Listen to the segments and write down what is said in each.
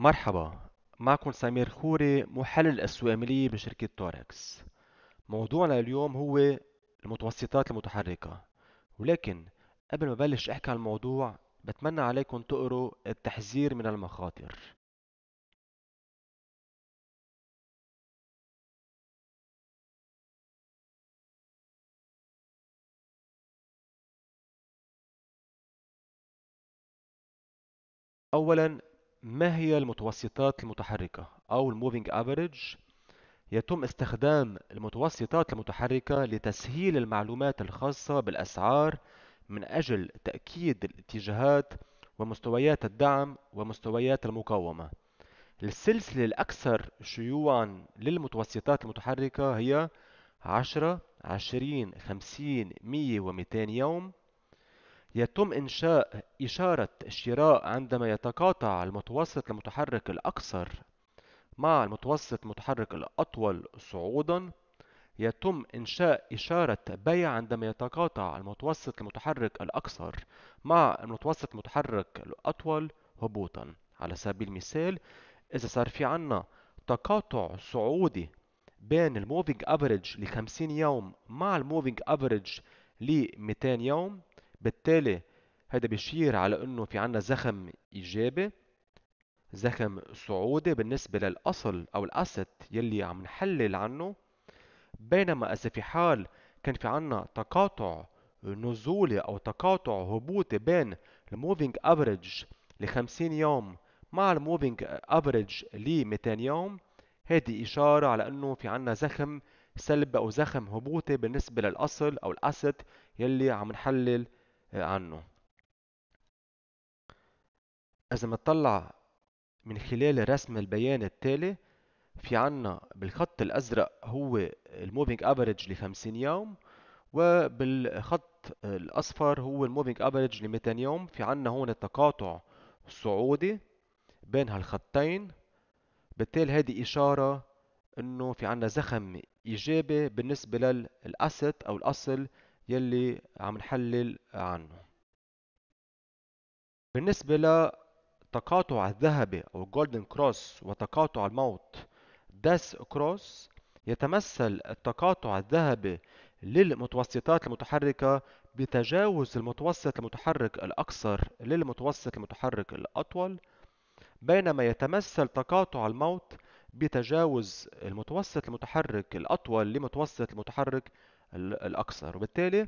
مرحبا معكم سمير خوري محلل الأسواق المالية بشركة توركس موضوعنا اليوم هو المتوسطات المتحركة ولكن قبل ما بلش أحكي عن الموضوع بتمنى عليكم تقروا التحذير من المخاطر أولا ما هي المتوسطات المتحركة أو الموفينج افريج يتم استخدام المتوسطات المتحركة لتسهيل المعلومات الخاصة بالأسعار من أجل تأكيد الاتجاهات ومستويات الدعم ومستويات المقاومة السلسلة الأكثر شيوعا للمتوسطات المتحركة هي 10 20 50 100 و200 يوم يتم إنشاء إشارة شراء عندما يتقاطع المتوسط المتحرك الأقصر مع المتوسط المتحرك الأطول صعودًا يتم إنشاء إشارة بيع عندما يتقاطع المتوسط المتحرك الأقصر مع المتوسط المتحرك الأطول هبوطا على سبيل المثال إذا صار في عنا تقاطع صعودي بين الموفينج افريج ل 50 يوم مع الموفينج افريج ل 200 يوم بالتالي هذا بيشير على انه في عنا زخم ايجابي زخم صعودي بالنسبه للاصل او الأسد يلي عم نحلل عنه بينما اذا في حال كان في عنا تقاطع نزولي او تقاطع هبوطي بين الموفينج افريج ل 50 يوم مع الموفينج افريج ل 200 يوم هذه اشاره على انه في عنا زخم سلبي او زخم هبوطي بالنسبه للاصل او الأسد يلي عم نحلل آه، عنه إذا ما من خلال رسم البيان التالي في عنا بالخط الأزرق هو الموفينج أفريج لخمسين يوم وبالخط الأصفر هو الموفينج أفريج لميتين يوم في عنا هون التقاطع صعودي بين هالخطين بالتالي هذه إشارة إنه في عنا زخم إيجابي بالنسبة للأسد أو الأصل يلي عم نحلل عنه بالنسبة لتقاطع الذهبي أو جولدن كروس وتقاطع الموت داس كروس يتمثل التقاطع الذهبي للمتوسطات المتحركة بتجاوز المتوسط المتحرك الأقصر للمتوسط المتحرك الأطول بينما يتمثل تقاطع الموت بتجاوز المتوسط المتحرك الأطول لمتوسط المتحرك الأكثر وبالتالي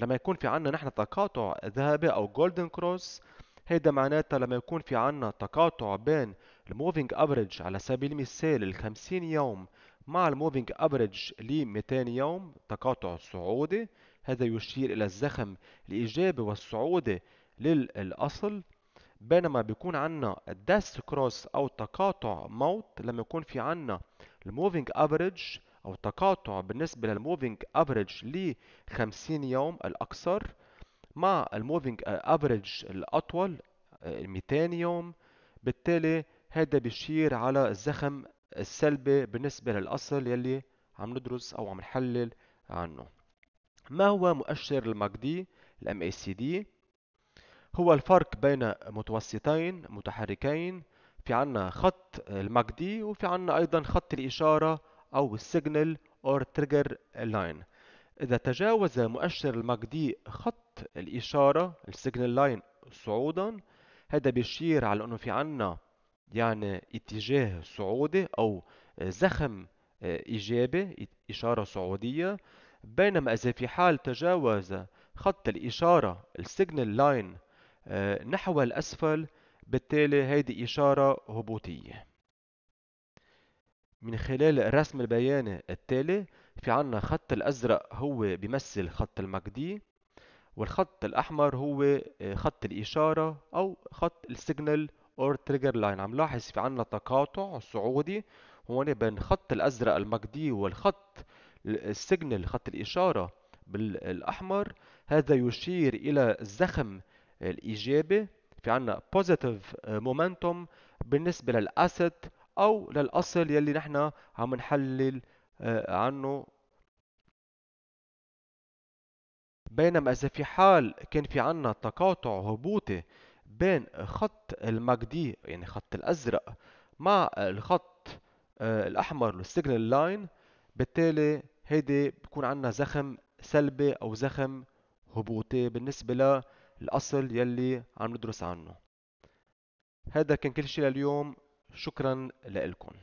لما يكون في عنا نحن تقاطع ذهبي أو جولدن كروس هيدا معناتها لما يكون في عنا تقاطع بين الموفينج افريج على سبيل المثال ال 50 يوم مع الموفينج افريج ل 200 يوم تقاطع صعودي هذا يشير إلى الزخم الإيجابي والصعودي للأصل بينما بيكون عنا الدس كروس أو تقاطع موت لما يكون في عنا الموفينج افريج او تقاطع بالنسبه للموفينج افريج ل 50 يوم الاقصر مع الموفينج افريج الاطول 200 آه، يوم بالتالي هذا بيشير على الزخم السلبي بالنسبه للاصل يلي عم ندرس او عم نحلل عنه ما هو مؤشر المجدي الام اي سي دي هو الفرق بين متوسطين متحركين في عنا خط المجدي وفي عنا ايضا خط الاشاره أو Signal or Trigger Line إذا تجاوز مؤشر الماك دي خط الإشارة السيجنال لاين صعودا هذا بيشير على أنه في عنا يعني اتجاه صعودي أو زخم آه، إيجابي إشارة صعودية بينما إذا في حال تجاوز خط الإشارة السيجنال لاين آه، نحو الأسفل بالتالي هيدي إشارة هبوطية من خلال رسم البيان التالي في عنا خط الأزرق هو بيمثل خط المجدي والخط الأحمر هو آه، خط الإشارة أو خط السيجنال أو تريجر لاين عم لاحظ في عنا تقاطع صعودي هون بين خط الأزرق المجدي والخط السيجنال خط الإشارة بالأحمر هذا يشير إلى الزخم الإيجابي في عنا positive آه، momentum بالنسبة للأسيت او للاصل يلي نحن عم نحلل آه، عنه بينما اذا في حال كان في عنا تقاطع هبوطي بين خط المجدي يعني خط الازرق مع الخط آه، الاحمر السيجنال لاين بالتالي هيدي بكون عنا زخم سلبي او زخم هبوطي بالنسبه للاصل يلي عم ندرس عنه هذا كان كل شيء لليوم شكرا لكم